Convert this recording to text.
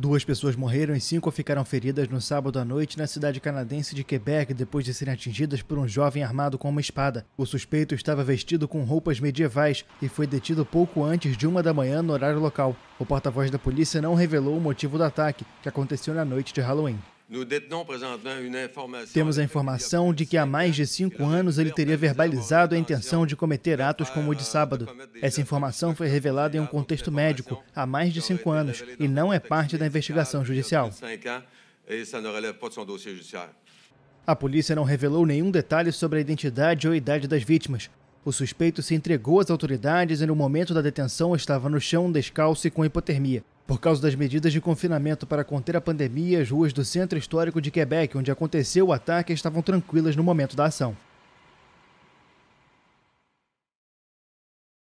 Duas pessoas morreram e cinco ficaram feridas no sábado à noite na cidade canadense de Quebec depois de serem atingidas por um jovem armado com uma espada. O suspeito estava vestido com roupas medievais e foi detido pouco antes de uma da manhã no horário local. O porta-voz da polícia não revelou o motivo do ataque, que aconteceu na noite de Halloween. Temos a informação de que há mais de cinco anos ele teria verbalizado a intenção de cometer atos como o de sábado. Essa informação foi revelada em um contexto médico há mais de cinco anos e não é parte da investigação judicial. A polícia não revelou nenhum detalhe sobre a identidade ou idade das vítimas. O suspeito se entregou às autoridades e, no momento da detenção, estava no chão, descalço e com hipotermia. Por causa das medidas de confinamento para conter a pandemia, as ruas do centro histórico de Quebec, onde aconteceu o ataque, estavam tranquilas no momento da ação.